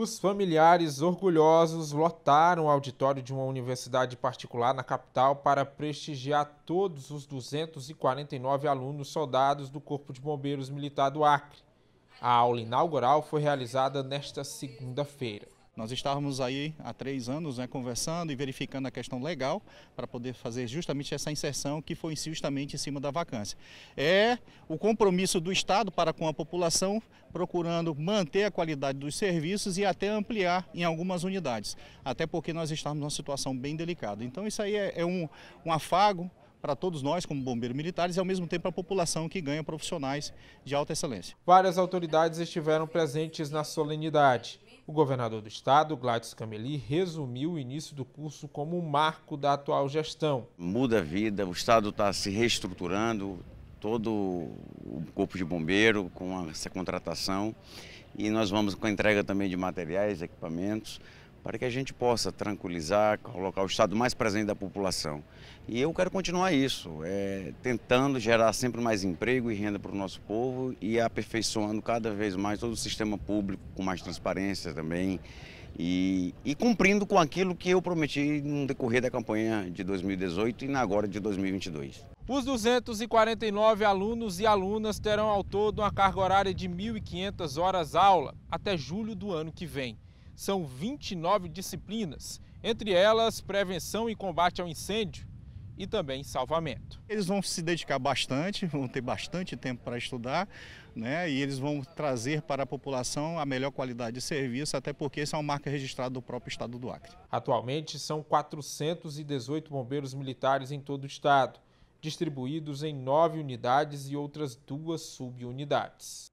Os familiares orgulhosos lotaram o auditório de uma universidade particular na capital para prestigiar todos os 249 alunos soldados do Corpo de Bombeiros Militar do Acre. A aula inaugural foi realizada nesta segunda-feira. Nós estávamos aí há três anos né, conversando e verificando a questão legal para poder fazer justamente essa inserção que foi justamente em cima da vacância. É o compromisso do Estado para com a população, procurando manter a qualidade dos serviços e até ampliar em algumas unidades, até porque nós estamos numa situação bem delicada. Então isso aí é, é um, um afago para todos nós, como bombeiros militares, e ao mesmo tempo para a população que ganha profissionais de alta excelência. Várias autoridades estiveram presentes na solenidade. O governador do estado, Gladys Cameli, resumiu o início do curso como um marco da atual gestão. Muda a vida, o estado está se reestruturando, todo o corpo de bombeiro com essa contratação e nós vamos com a entrega também de materiais, equipamentos, para que a gente possa tranquilizar, colocar o Estado mais presente da população. E eu quero continuar isso, é, tentando gerar sempre mais emprego e renda para o nosso povo e aperfeiçoando cada vez mais todo o sistema público com mais transparência também e, e cumprindo com aquilo que eu prometi no decorrer da campanha de 2018 e na agora de 2022. Os 249 alunos e alunas terão ao todo uma carga horária de 1.500 horas aula até julho do ano que vem são 29 disciplinas, entre elas prevenção e combate ao incêndio e também salvamento. Eles vão se dedicar bastante, vão ter bastante tempo para estudar, né? E eles vão trazer para a população a melhor qualidade de serviço, até porque isso é uma marca registrada do próprio estado do Acre. Atualmente são 418 bombeiros militares em todo o estado, distribuídos em nove unidades e outras duas subunidades.